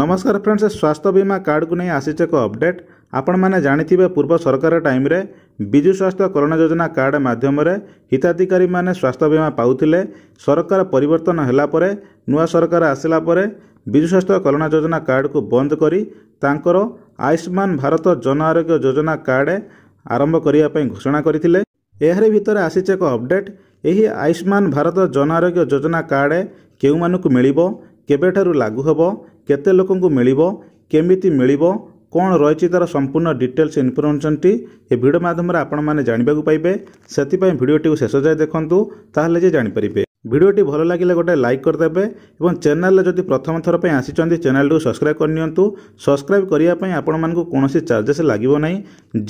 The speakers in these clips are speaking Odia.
ନମସ୍କାର ଫ୍ରେଣ୍ଡସ୍ ସ୍ୱାସ୍ଥ୍ୟ ବୀମା କାର୍ଡ଼କୁ ନେଇ ଆସିଛି ଏକ ଅପଡ଼େଟ୍ ଆପଣମାନେ ଜାଣିଥିବେ ପୂର୍ବ ସରକାର ଟାଇମ୍ରେ ବିଜୁ ସ୍ୱାସ୍ଥ୍ୟ କରୋନା ଯୋଜନା କାର୍ଡ଼ ମାଧ୍ୟମରେ ହିତାଧିକାରୀମାନେ ସ୍ୱାସ୍ଥ୍ୟ ବୀମା ପାଉଥିଲେ ସରକାର ପରିବର୍ତ୍ତନ ହେଲା ପରେ ନୂଆ ସରକାର ଆସିଲା ପରେ ବିଜୁ ସ୍ୱାସ୍ଥ୍ୟ କରୋନା ଯୋଜନା କାର୍ଡ଼କୁ ବନ୍ଦ କରି ତାଙ୍କର ଆୟୁଷ୍ମାନ ଭାରତ ଜନ ଆରୋଗ୍ୟ ଯୋଜନା କାର୍ଡ଼ ଆରମ୍ଭ କରିବା ପାଇଁ ଘୋଷଣା କରିଥିଲେ ଏହାରି ଭିତରେ ଆସିଛି ଏକ ଅପଡ଼େଟ୍ ଏହି ଆୟୁଷ୍ମାନ ଭାରତ ଜନ ଆରୋଗ୍ୟ ଯୋଜନା କାର୍ଡ଼ କେଉଁମାନଙ୍କୁ ମିଳିବ କେବେଠାରୁ ଲାଗୁ ହେବ କେତେ ଲୋକଙ୍କୁ ମିଳିବ କେମିତି ମିଳିବ କ'ଣ ରହିଛି ତା'ର ସମ୍ପୂର୍ଣ୍ଣ ଡିଟେଲ୍ସ ଇନଫର୍ମେସନ୍ଟି ଏ ଭିଡ଼ିଓ ମାଧ୍ୟମରେ ଆପଣମାନେ ଜାଣିବାକୁ ପାଇବେ ସେଥିପାଇଁ ଭିଡ଼ିଓଟିକୁ ଶେଷ ଯାଏ ଦେଖନ୍ତୁ ତାହେଲେ ଯେ ଜାଣିପାରିବେ ଭିଡ଼ିଓଟି ଭଲ ଲାଗିଲେ ଗୋଟେ ଲାଇକ୍ କରିଦେବେ ଏବଂ ଚ୍ୟାନେଲ୍ରେ ଯଦି ପ୍ରଥମ ଥର ପାଇଁ ଆସିଛନ୍ତି ଚ୍ୟାନେଲଟିକୁ ସବସ୍କ୍ରାଇବ୍ କରି ନିଅନ୍ତୁ ସବସ୍କ୍ରାଇବ୍ କରିବା ପାଇଁ ଆପଣମାନଙ୍କୁ କୌଣସି ଚାର୍ଜେସ୍ ଲାଗିବ ନାହିଁ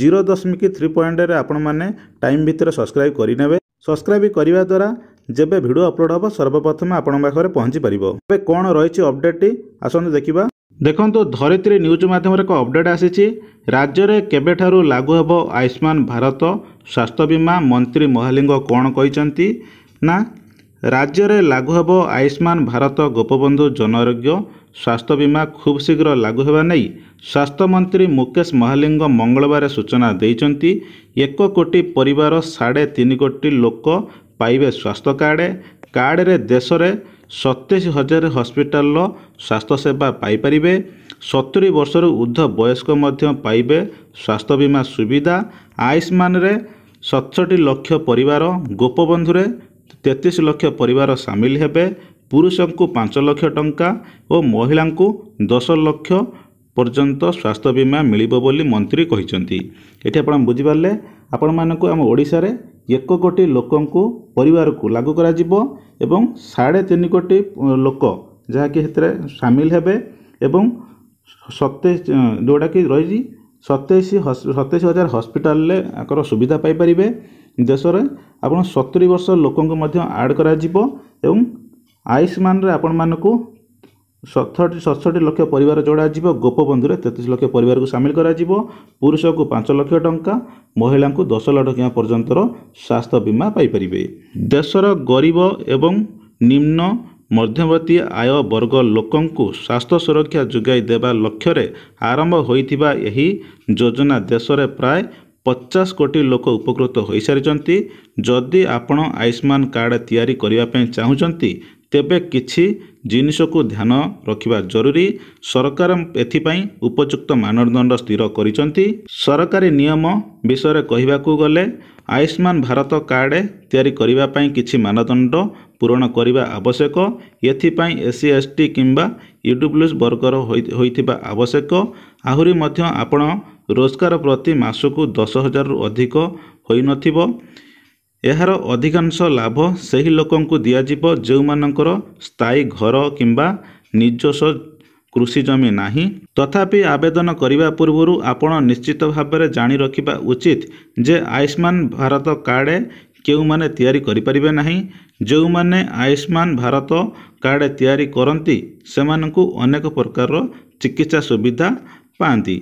ଜିରୋ ଦଶମିକ ଥ୍ରୀ ପଏଣ୍ଟରେ ଆପଣମାନେ ଟାଇମ୍ ଭିତରେ ସବସ୍କ୍ରାଇବ୍ କରିନେବେ ସବସ୍କ୍ରାଇବ୍ କରିବା ଦ୍ୱାରା ଯେବେ ଭିଡ଼ିଓ ଅପଲୋଡ଼ ହେବ ସର୍ବପ୍ରଥମେ ଆପଣଙ୍କ ପାଖରେ ପହଞ୍ଚିପାରିବ ଏବେ କ'ଣ ରହିଛି ଅପଡ଼େଟ୍ଟି ଆସନ୍ତୁ ଦେଖିବା ଦେଖନ୍ତୁ ଧରିତ୍ରୀ ନ୍ୟୁଜ୍ ମାଧ୍ୟମରେ ଏକ ଅପଡ଼େଟ୍ ଆସିଛି ରାଜ୍ୟରେ କେବେଠାରୁ ଲାଗୁ ହେବ ଆୟୁଷ୍ମାନ ଭାରତ ସ୍ୱାସ୍ଥ୍ୟ ବୀମା ମନ୍ତ୍ରୀ ମହାଲିଙ୍ଗ କ'ଣ କହିଛନ୍ତି ନା ରାଜ୍ୟରେ ଲାଗୁ ହେବ ଆୟୁଷ୍ମାନ ଭାରତ ଗୋପବନ୍ଧୁ ଜନଆରୋଗ୍ୟ ସ୍ୱାସ୍ଥ୍ୟ ବୀମା ଖୁବ୍ ଶୀଘ୍ର ଲାଗୁ ହେବା ନେଇ ସ୍ୱାସ୍ଥ୍ୟମନ୍ତ୍ରୀ ମୁକେଶ ମହାଲିଙ୍ଗ ମଙ୍ଗଳବାର ସୂଚନା ଦେଇଛନ୍ତି ଏକ କୋଟି ପରିବାର ସାଢ଼େ ତିନି କୋଟି ଲୋକ ପାଇବେ ସ୍ୱାସ୍ଥ୍ୟ କାର୍ଡ଼ କାର୍ଡ଼ରେ ଦେଶରେ ସତେଇଶ ହଜାର ହସ୍ପିଟାଲର ସ୍ୱାସ୍ଥ୍ୟ ସେବା ପାଇପାରିବେ ସତୁରୀ ବର୍ଷରୁ ଉର୍ଦ୍ଧ ବୟସ୍କ ମଧ୍ୟ ପାଇବେ ସ୍ୱାସ୍ଥ୍ୟ ବୀମା ସୁବିଧା ଆୟୁଷ୍ମାନରେ ସତଷଠି ଲକ୍ଷ ପରିବାର ଗୋପବନ୍ଧୁରେ ତେତିଶ ଲକ୍ଷ ପରିବାର ସାମିଲ ହେବେ ପୁରୁଷଙ୍କୁ ପାଞ୍ଚ ଲକ୍ଷ ଟଙ୍କା ଓ ମହିଳାଙ୍କୁ ଦଶ ଲକ୍ଷ ପର୍ଯ୍ୟନ୍ତ ସ୍ୱାସ୍ଥ୍ୟ ବୀମା ମିଳିବ ବୋଲି ମନ୍ତ୍ରୀ କହିଛନ୍ତି ଏଠି ଆପଣ ବୁଝିପାରିଲେ ଆପଣମାନଙ୍କୁ ଆମ ଓଡ଼ିଶାରେ ଏକ କୋଟି ଲୋକଙ୍କୁ ପରିବାରକୁ ଲାଗୁ କରାଯିବ ଏବଂ ସାଢ଼େ ତିନି କୋଟି ଲୋକ ଯାହାକି ସେଥିରେ ସାମିଲ ହେବେ ଏବଂ ସତେଇଶ ଯେଉଁଟାକି ରହିଛି ସତେଇଶ ସତେଇଶ ହଜାର ହସ୍ପିଟାଲରେ ଆଙ୍କର ସୁବିଧା ପାଇପାରିବେ ଦେଶରେ ଆପଣ ସତୁରି ବର୍ଷ ଲୋକଙ୍କୁ ମଧ୍ୟ ଆଡ଼୍ କରାଯିବ ଏବଂ ଆୟୁଷ୍ମାନରେ ଆପଣମାନଙ୍କୁ ସତଷଠି ସତଷଠି ଲକ୍ଷ ପରିବାର ଯୋଡ଼ାଯିବ ଗୋପବନ୍ଧୁରେ ତେତିଶ ଲକ୍ଷ ପରିବାରକୁ ସାମିଲ କରାଯିବ ପୁରୁଷକୁ ପାଞ୍ଚ ଲକ୍ଷ ଟଙ୍କା ମହିଳାଙ୍କୁ ଦଶ ଲକ୍ଷ ଟଙ୍କା ପର୍ଯ୍ୟନ୍ତର ସ୍ୱାସ୍ଥ୍ୟ ବୀମା ପାଇପାରିବେ ଦେଶର ଗରିବ ଏବଂ ନିମ୍ନ ମଧ୍ୟବର୍ତ୍ତୀ ଆୟ ବର୍ଗ ଲୋକଙ୍କୁ ସ୍ୱାସ୍ଥ୍ୟ ସୁରକ୍ଷା ଯୋଗାଇ ଦେବା ଲକ୍ଷ୍ୟରେ ଆରମ୍ଭ ହୋଇଥିବା ଏହି ଯୋଜନା ଦେଶରେ ପ୍ରାୟ ପଚାଶ କୋଟି ଲୋକ ଉପକୃତ ହୋଇସାରିଛନ୍ତି ଯଦି ଆପଣ ଆୟୁଷ୍ମାନ କାର୍ଡ଼ ତିଆରି କରିବା ପାଇଁ ଚାହୁଁଛନ୍ତି ତେବେ କିଛି ଜିନିଷକୁ ଧ୍ୟାନ ରଖିବା ଜରୁରୀ ସରକାର ଏଥିପାଇଁ ଉପଯୁକ୍ତ ମାନଦଣ୍ଡ ସ୍ଥିର କରିଛନ୍ତି ସରକାରୀ ନିୟମ ବିଷୟରେ କହିବାକୁ ଗଲେ ଆୟୁଷ୍ମାନ ଭାରତ କାର୍ଡ଼ ତିଆରି କରିବା ପାଇଁ କିଛି ମାନଦଣ୍ଡ ପୂରଣ କରିବା ଆବଶ୍ୟକ ଏଥିପାଇଁ ଏସ୍ ସି ଏସ୍ ଟି କିମ୍ବା ୟୁଡବ୍ଲ୍ୟୁସ୍ ବର୍ଗର ହୋଇଥିବା ଆବଶ୍ୟକ ଆହୁରି ମଧ୍ୟ ଆପଣ ରୋଜଗାର ପ୍ରତି ମାସକୁ ଦଶ ହଜାରରୁ ଅଧିକ ହୋଇନଥିବ ଏହାର ଅଧିକାଂଶ ଲାଭ ସେହି ଲୋକଙ୍କୁ ଦିଆଯିବ ଯେଉଁମାନଙ୍କର ସ୍ଥାୟୀ ଘର କିମ୍ବା ନିଜସ୍ୱ କୃଷି ଜମି ନାହିଁ ତଥାପି ଆବେଦନ କରିବା ପୂର୍ବରୁ ଆପଣ ନିଶ୍ଚିତ ଭାବରେ ଜାଣି ରଖିବା ଉଚିତ ଯେ ଆୟୁଷ୍ମାନ ଭାରତ କାର୍ଡ଼ କେଉଁମାନେ ତିଆରି କରିପାରିବେ ନାହିଁ ଯେଉଁମାନେ ଆୟୁଷ୍ମାନ ଭାରତ କାର୍ଡ଼ ତିଆରି କରନ୍ତି ସେମାନଙ୍କୁ ଅନେକ ପ୍ରକାରର ଚିକିତ୍ସା ସୁବିଧା ପାଆନ୍ତି